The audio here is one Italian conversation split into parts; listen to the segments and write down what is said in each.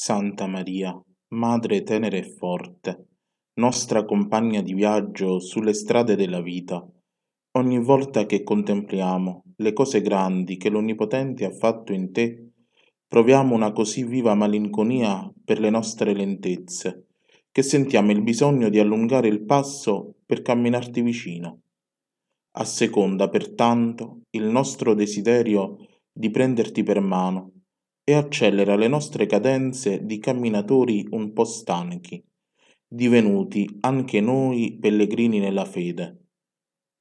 Santa Maria, Madre tenera e forte, nostra compagna di viaggio sulle strade della vita, ogni volta che contempliamo le cose grandi che l'Onnipotente ha fatto in te, proviamo una così viva malinconia per le nostre lentezze, che sentiamo il bisogno di allungare il passo per camminarti vicino. A seconda, pertanto il nostro desiderio di prenderti per mano e accelera le nostre cadenze di camminatori un po' stanchi, divenuti anche noi pellegrini nella fede.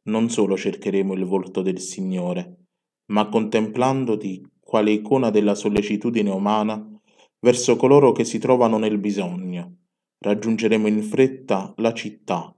Non solo cercheremo il volto del Signore, ma contemplandoti quale icona della sollecitudine umana verso coloro che si trovano nel bisogno, raggiungeremo in fretta la città,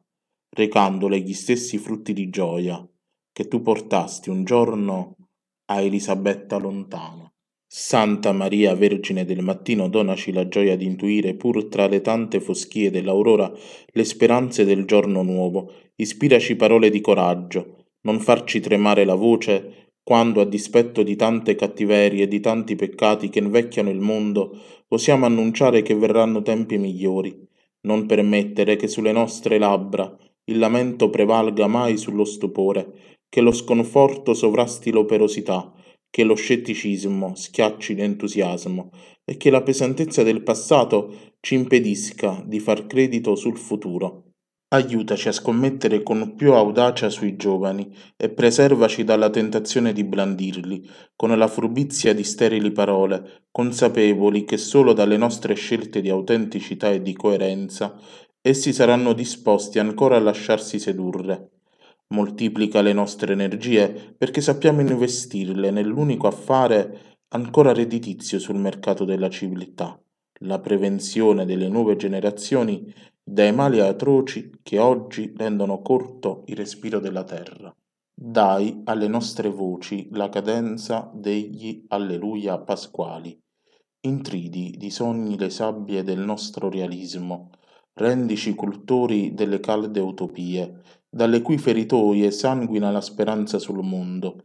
recandole gli stessi frutti di gioia che tu portasti un giorno a Elisabetta lontana. Santa Maria Vergine del mattino, donaci la gioia di intuire, pur tra le tante foschie dell'aurora, le speranze del giorno nuovo. Ispiraci parole di coraggio, non farci tremare la voce quando, a dispetto di tante cattiverie e di tanti peccati che invecchiano il mondo, osiamo annunciare che verranno tempi migliori. Non permettere che sulle nostre labbra il lamento prevalga mai sullo stupore, che lo sconforto sovrasti l'operosità, che lo scetticismo schiacci l'entusiasmo e che la pesantezza del passato ci impedisca di far credito sul futuro. Aiutaci a scommettere con più audacia sui giovani e preservaci dalla tentazione di blandirli, con la furbizia di sterili parole, consapevoli che solo dalle nostre scelte di autenticità e di coerenza essi saranno disposti ancora a lasciarsi sedurre moltiplica le nostre energie perché sappiamo investirle nell'unico affare ancora redditizio sul mercato della civiltà, la prevenzione delle nuove generazioni dai mali atroci che oggi rendono corto il respiro della terra. Dai alle nostre voci la cadenza degli alleluia pasquali, intridi di sogni le sabbie del nostro realismo, rendici cultori delle calde utopie, dalle cui feritoie sanguina la speranza sul mondo.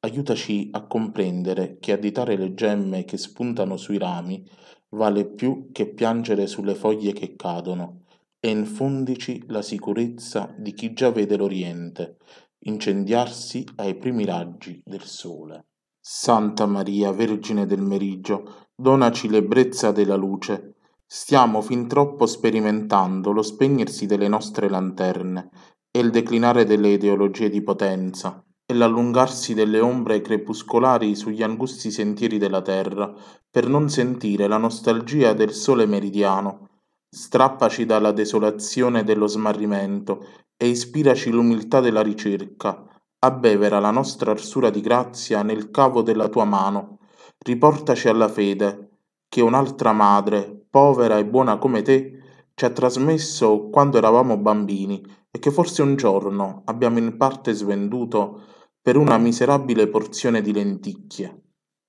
Aiutaci a comprendere che additare le gemme che spuntano sui rami vale più che piangere sulle foglie che cadono, e infondici la sicurezza di chi già vede l'Oriente, incendiarsi ai primi raggi del sole. Santa Maria, Vergine del Meriggio, donaci l'ebbrezza della luce, Stiamo fin troppo sperimentando lo spegnersi delle nostre lanterne e il declinare delle ideologie di potenza e l'allungarsi delle ombre crepuscolari sugli angusti sentieri della terra per non sentire la nostalgia del sole meridiano. Strappaci dalla desolazione dello smarrimento e ispiraci l'umiltà della ricerca. Abbevera la nostra arsura di grazia nel cavo della tua mano. Riportaci alla fede, che un'altra madre, povera e buona come te, ci ha trasmesso quando eravamo bambini e che forse un giorno abbiamo in parte svenduto per una miserabile porzione di lenticchie.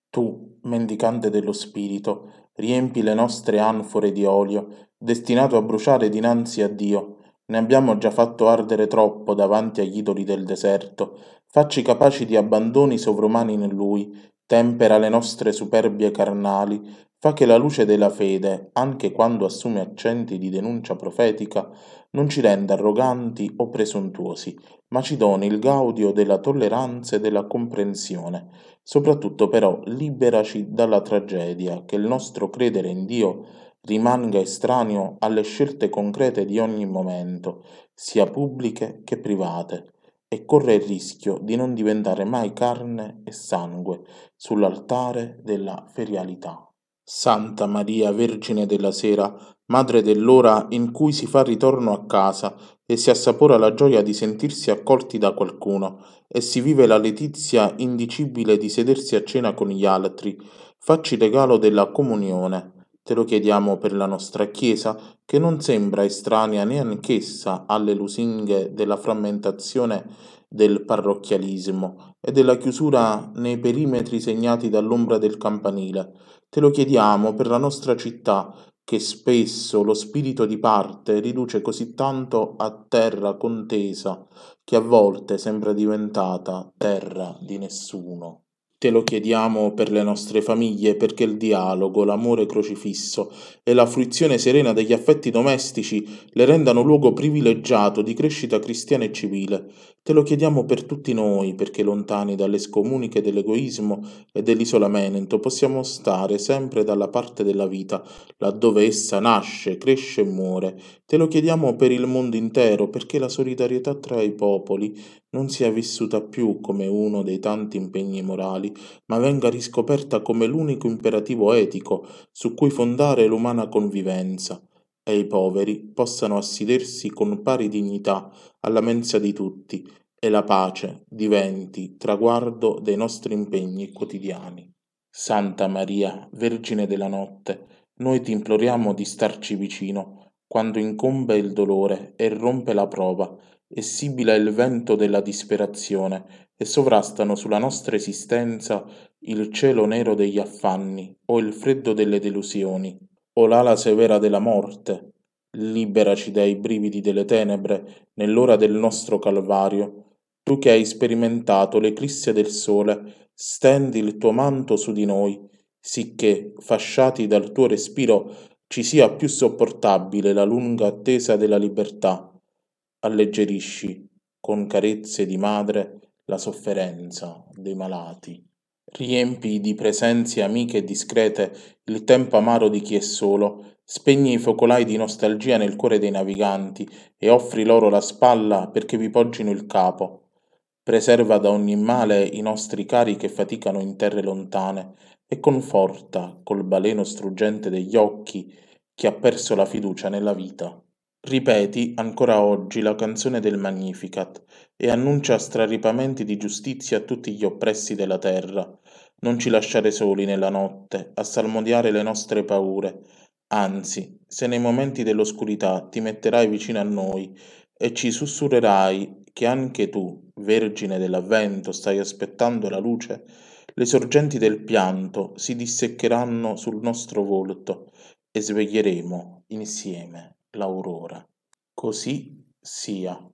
Tu, mendicante dello spirito, riempi le nostre anfore di olio, destinato a bruciare dinanzi a Dio. Ne abbiamo già fatto ardere troppo davanti agli idoli del deserto. Facci capaci di abbandoni sovrumani in Lui, tempera le nostre superbie carnali, fa che la luce della fede, anche quando assume accenti di denuncia profetica, non ci renda arroganti o presuntuosi, ma ci doni il gaudio della tolleranza e della comprensione. Soprattutto però liberaci dalla tragedia che il nostro credere in Dio rimanga estraneo alle scelte concrete di ogni momento, sia pubbliche che private e corre il rischio di non diventare mai carne e sangue sull'altare della ferialità. Santa Maria, Vergine della Sera, Madre dell'ora in cui si fa ritorno a casa e si assapora la gioia di sentirsi accolti da qualcuno e si vive la letizia indicibile di sedersi a cena con gli altri, facci regalo della comunione, Te lo chiediamo per la nostra Chiesa, che non sembra estranea neanch'essa alle lusinghe della frammentazione del parrocchialismo e della chiusura nei perimetri segnati dall'ombra del campanile. Te lo chiediamo per la nostra città, che spesso lo spirito di parte riduce così tanto a terra contesa, che a volte sembra diventata terra di nessuno. Te lo chiediamo per le nostre famiglie, perché il dialogo, l'amore crocifisso e la fruizione serena degli affetti domestici le rendano luogo privilegiato di crescita cristiana e civile, Te lo chiediamo per tutti noi, perché lontani dalle scomuniche dell'egoismo e dell'isolamento possiamo stare sempre dalla parte della vita, laddove essa nasce, cresce e muore. Te lo chiediamo per il mondo intero, perché la solidarietà tra i popoli non sia vissuta più come uno dei tanti impegni morali, ma venga riscoperta come l'unico imperativo etico su cui fondare l'umana convivenza e i poveri possano assidersi con pari dignità alla mensa di tutti e la pace diventi traguardo dei nostri impegni quotidiani. Santa Maria, Vergine della Notte, noi ti imploriamo di starci vicino quando incombe il dolore e rompe la prova e sibila il vento della disperazione e sovrastano sulla nostra esistenza il cielo nero degli affanni o il freddo delle delusioni o l'ala severa della morte, liberaci dai brividi delle tenebre nell'ora del nostro calvario. Tu che hai sperimentato l'eclisse del sole, stendi il tuo manto su di noi, sicché, fasciati dal tuo respiro, ci sia più sopportabile la lunga attesa della libertà. Alleggerisci, con carezze di madre, la sofferenza dei malati. Riempi di presenze amiche e discrete il tempo amaro di chi è solo, spegni i focolai di nostalgia nel cuore dei naviganti e offri loro la spalla perché vi poggino il capo. Preserva da ogni male i nostri cari che faticano in terre lontane e conforta col baleno struggente degli occhi chi ha perso la fiducia nella vita. Ripeti, ancora oggi, la canzone del Magnificat e annuncia straripamenti di giustizia a tutti gli oppressi della terra. Non ci lasciare soli nella notte, a salmodiare le nostre paure. Anzi, se nei momenti dell'oscurità ti metterai vicino a noi e ci sussurrerai che anche tu, vergine dell'avvento, stai aspettando la luce, le sorgenti del pianto si disseccheranno sul nostro volto e sveglieremo insieme l'aurora, così sia.